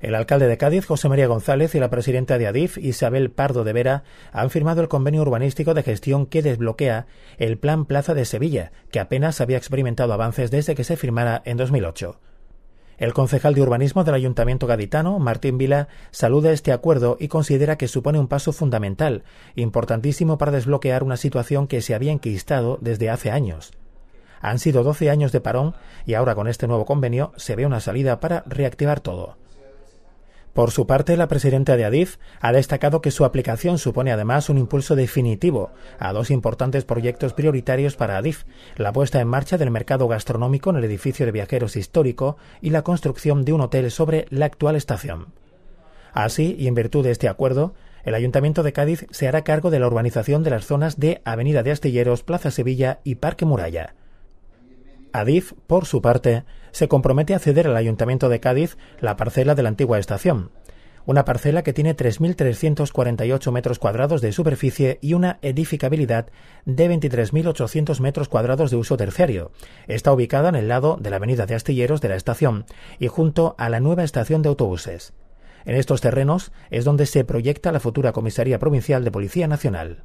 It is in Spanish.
El alcalde de Cádiz, José María González, y la presidenta de ADIF, Isabel Pardo de Vera, han firmado el convenio urbanístico de gestión que desbloquea el Plan Plaza de Sevilla, que apenas había experimentado avances desde que se firmara en 2008. El concejal de urbanismo del Ayuntamiento gaditano, Martín Vila, saluda este acuerdo y considera que supone un paso fundamental, importantísimo para desbloquear una situación que se había enquistado desde hace años. Han sido 12 años de parón y ahora con este nuevo convenio se ve una salida para reactivar todo. Por su parte, la presidenta de ADIF ha destacado que su aplicación supone además un impulso definitivo a dos importantes proyectos prioritarios para ADIF, la puesta en marcha del mercado gastronómico en el edificio de viajeros histórico y la construcción de un hotel sobre la actual estación. Así, y en virtud de este acuerdo, el Ayuntamiento de Cádiz se hará cargo de la urbanización de las zonas de Avenida de Astilleros, Plaza Sevilla y Parque Muralla. Adif, por su parte, se compromete a ceder al Ayuntamiento de Cádiz la parcela de la antigua estación, una parcela que tiene 3.348 metros cuadrados de superficie y una edificabilidad de 23.800 metros cuadrados de uso terciario. Está ubicada en el lado de la avenida de Astilleros de la estación y junto a la nueva estación de autobuses. En estos terrenos es donde se proyecta la futura Comisaría Provincial de Policía Nacional.